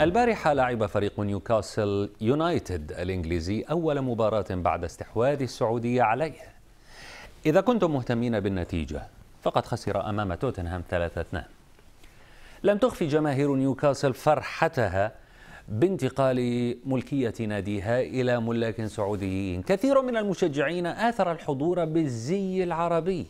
البارحة لعب فريق نيوكاسل يونايتد الإنجليزي أول مباراة بعد استحواذ السعودية عليه إذا كنتم مهتمين بالنتيجة فقد خسر أمام توتنهام 3-2 لم تخفي جماهير نيوكاسل فرحتها بانتقال ملكية ناديها إلى ملاك سعوديين كثير من المشجعين آثر الحضور بالزي العربي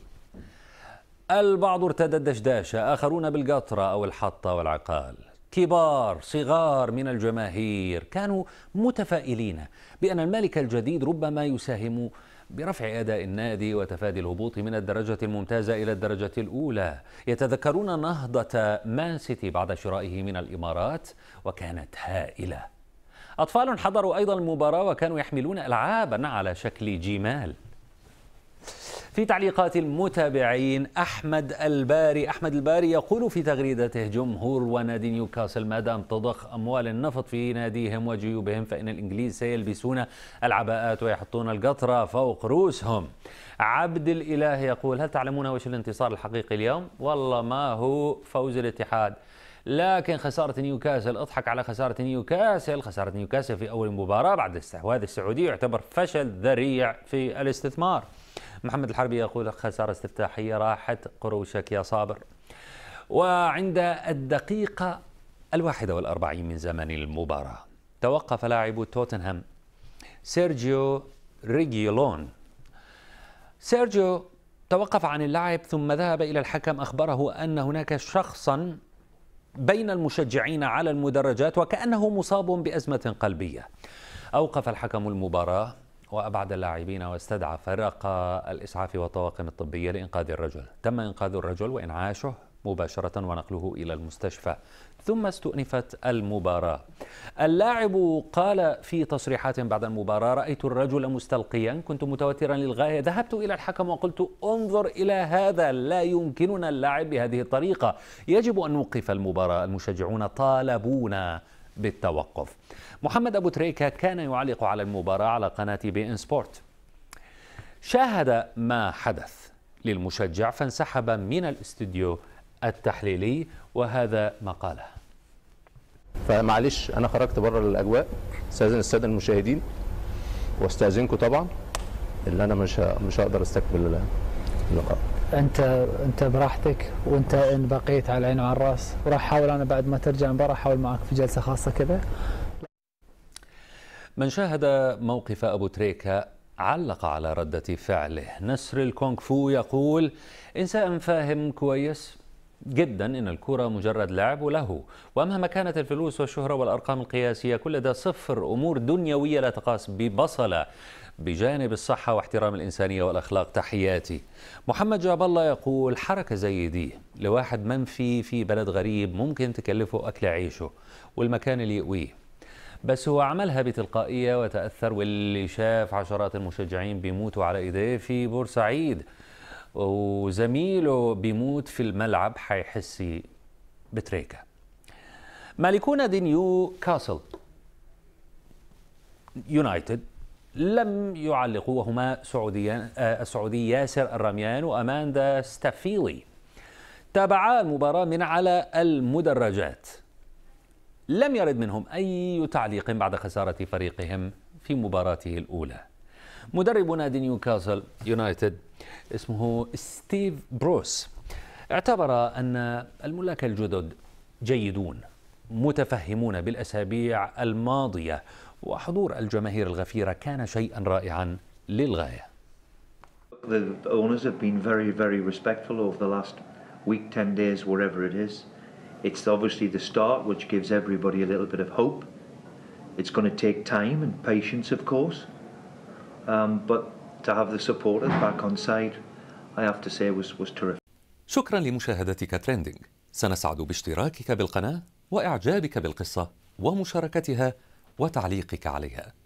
البعض ارتدى الدشداشة آخرون بالقطرة أو الحطة والعقال كبار صغار من الجماهير كانوا متفائلين بأن الملك الجديد ربما يساهم برفع أداء النادي وتفادي الهبوط من الدرجة الممتازة إلى الدرجة الأولى يتذكرون نهضة مان سيتي بعد شرائه من الإمارات وكانت هائلة أطفال حضروا أيضا المباراة وكانوا يحملون ألعابا على شكل جمال في تعليقات المتابعين أحمد الباري أحمد الباري يقول في تغريدته جمهور ونادي نيوكاسل ما دام تضخ أموال النفط في ناديهم وجيوبهم فإن الإنجليز سيلبسون العباءات ويحطون القطرة فوق رؤوسهم عبد الإله يقول هل تعلمون وش الانتصار الحقيقي اليوم؟ والله ما هو فوز الاتحاد لكن خسارة نيوكاسل اضحك على خسارة نيوكاسل خسارة نيوكاسل في أول مباراة بعد استحواذ السعودية يعتبر فشل ذريع في الاستثمار محمد الحربي يقول خسارة استفتاحية راحت قروشك يا صابر وعند الدقيقة الواحدة والأربعين من زمن المباراة توقف لاعب توتنهام سيرجيو ريجيلون سيرجيو توقف عن اللعب ثم ذهب إلى الحكم أخبره أن هناك شخصا بين المشجعين على المدرجات وكأنه مصاب بأزمة قلبية أوقف الحكم المباراة وأبعد اللاعبين واستدعى فرق الإسعاف والطواقم الطبية لإنقاذ الرجل تم إنقاذ الرجل وإنعاشه مباشرة ونقله إلى المستشفى ثم استؤنفت المباراة اللاعب قال في تصريحات بعد المباراة رأيت الرجل مستلقيا كنت متوترا للغاية ذهبت إلى الحكم وقلت انظر إلى هذا لا يمكننا اللعب بهذه الطريقة يجب أن نوقف المباراة المشجعون طالبونا بالتوقف محمد أبو تريكة كان يعلق على المباراة على قناة بي إن سبورت شاهد ما حدث للمشجع فانسحب من الاستوديو التحليلي وهذا ما قاله فمعلش انا خرجت بره الاجواء استاذن الساده المشاهدين واستاذنكم طبعا اللي انا مش مش هقدر استكمل اللقاء انت انت براحتك وانت ان بقيت على العين وعلى الراس وراح احاول انا بعد ما ترجع المباراه احاول معك في جلسه خاصه كذا من شاهد موقف ابو تريكه علق على ردة فعله نسر الكونغ فو يقول إنسان فاهم كويس جدا ان الكوره مجرد لعب وله ومهما كانت الفلوس والشهره والارقام القياسيه كل ده صفر امور دنيويه لا تقاس ببصله بجانب الصحه واحترام الانسانيه والاخلاق تحياتي محمد جاب الله يقول حركه زي دي لواحد منفي في بلد غريب ممكن تكلفه اكل عيشه والمكان اللي يقويه بس هو عملها بتلقائية وتأثر واللي شاف عشرات المشجعين بيموتوا على إيديه في بورسعيد وزميله بيموت في الملعب حيحسي بتريكة مالكون دي نيو كاسل يونايتد لم يعلقوا وهما سعوديان آه، السعودي ياسر الرميان واماندا ستافيلي تابعا المباراه من على المدرجات لم يرد منهم اي تعليق بعد خساره فريقهم في مباراته الاولى مدرب نادي نيوكاسل يونايتد اسمه ستيف بروس اعتبر أن الملاك الجدد جيدون متفهمون بالأسابيع الماضية وحضور الجماهير الغفيرة كان شيئا رائعا للغاية The owners have been very, very respectful over the last week, 10 days, wherever it is. It's obviously the start, which gives everybody a little bit of hope. It's going to take time and patience, of course. um, but to have the supporters back on side I have to say was, was terrific. شكرا لمشاهدتك تريندينج. سنسعد باشتراكك بالقناة وإعجابك بالقصة ومشاركتها وتعليقك عليها